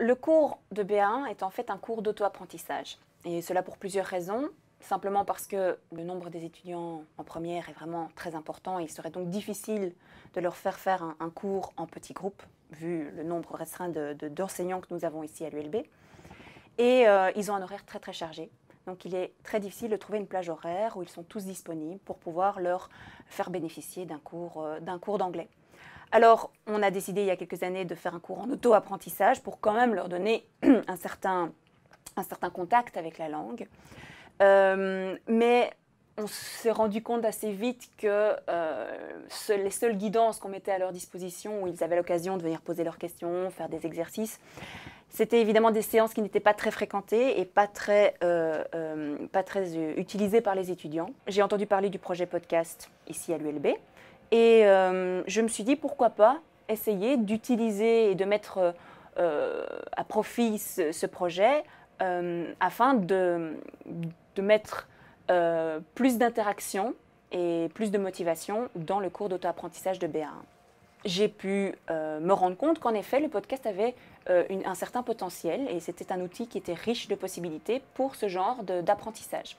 Le cours de B1 est en fait un cours d'auto-apprentissage. Et cela pour plusieurs raisons. Simplement parce que le nombre des étudiants en première est vraiment très important. il serait donc difficile de leur faire faire un, cours en petit groupe vu le nombre restreint d'enseignants que nous avons ici à l'ULB. Et euh, ils ont un horaire très très chargé. Donc il est très difficile de trouver une plage horaire où ils sont tous disponibles pour pouvoir leur faire bénéficier d'un cours euh, d'anglais. Alors, on a décidé il y a quelques années de faire un cours en auto-apprentissage pour quand même leur donner un certain, contact avec la langue. Euh, mais on s'est rendu compte assez vite que euh, les seules guidances qu'on mettait à leur disposition, où ils avaient l'occasion de venir poser leurs questions, faire des exercices, c'était évidemment des séances qui n'étaient pas très fréquentées et pas euh, pas très utilisées par les étudiants. J'ai entendu parler du projet podcast ici à l'ULB et euh, je me suis dit, pourquoi pas essayer d'utiliser et de mettre euh, à profit ce, projet euh, afin de, mettre plus d'interaction et plus de motivation dans le cours d'auto-apprentissage de b 1 J'ai pu me rendre compte qu'en effet, le podcast avait un certain potentiel et c'était un outil qui était riche de possibilités pour ce genre d'apprentissage.